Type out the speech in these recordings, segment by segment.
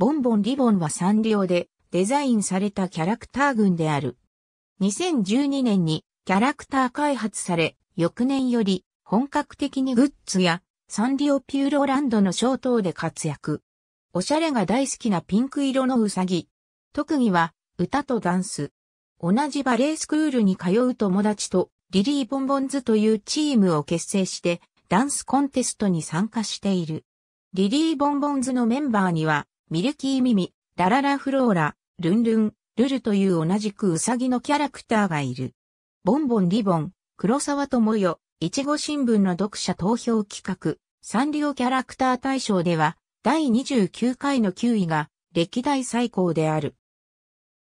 ボンボンリボンはサンリオでデザインされたキャラクター群である。2012年にキャラクター開発され、翌年より本格的にグッズやサンリオピューロランドのショー等で活躍。おしゃれが大好きなピンク色のウサギ。特技は歌とダンス。同じバレースクールに通う友達とリリー・ボンボンズというチームを結成してダンスコンテストに参加している。リリー・ボンボンズのメンバーにはミルキーミミ、ラララフローラ、ルンルン、ルルという同じくウサギのキャラクターがいる。ボンボンリボン、黒沢智代、いちご新聞の読者投票企画、サンリオキャラクター大賞では、第29回の9位が、歴代最高である。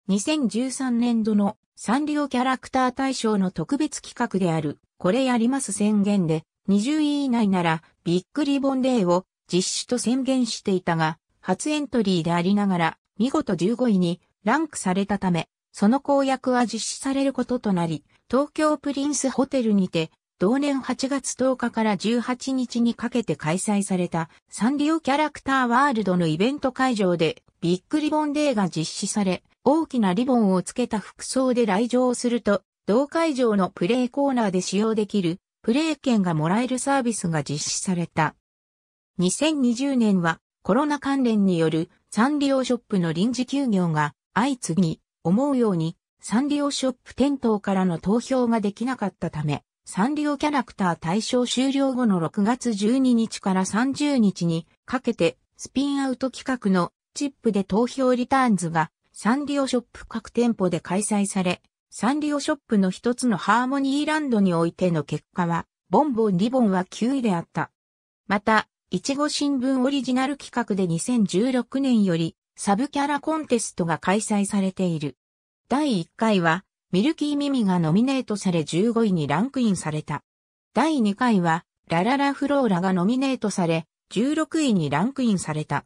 2013年度のサンリオキャラクター大賞の特別企画である、これやります宣言で、20位以内なら、ビッグリボンデーを実施と宣言していたが、初エントリーでありながら、見事15位にランクされたため、その公約は実施されることとなり、東京プリンスホテルにて、同年8月10日から18日にかけて開催されたサンリオキャラクターワールドのイベント会場でビッグリボンデーが実施され、大きなリボンをつけた服装で来場すると、同会場のプレイコーナーで使用できるプレイ券がもらえるサービスが実施された。2020年はコロナ関連によるサンリオショップの臨時休業が相次ぎ、思うようにサンリオショップ店頭からの投票ができなかったため、サンリオキャラクター対象終了後の6月12日から30日にかけてスピンアウト企画のチップで投票リターンズがサンリオショップ各店舗で開催され、サンリオショップの一つのハーモニーランドにおいての結果は、ボンボンリボンは9位であった。また、いちご新聞オリジナル企画で2016年よりサブキャラコンテストが開催されている。第1回はミルキーミミがノミネートされ15位にランクインされた。第2回はラララフローラがノミネートされ16位にランクインされた。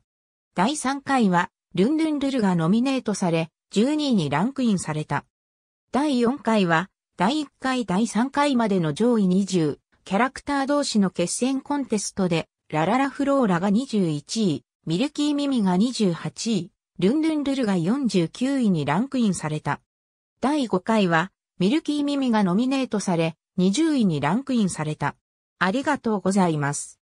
第3回はルンルンルルがノミネートされ12位にランクインされた。第4回は第1回第3回までの上位20キャラクター同士の決戦コンテストでラララフローラが21位、ミルキーミミが28位、ルンルンルルが49位にランクインされた。第5回は、ミルキーミミがノミネートされ、20位にランクインされた。ありがとうございます。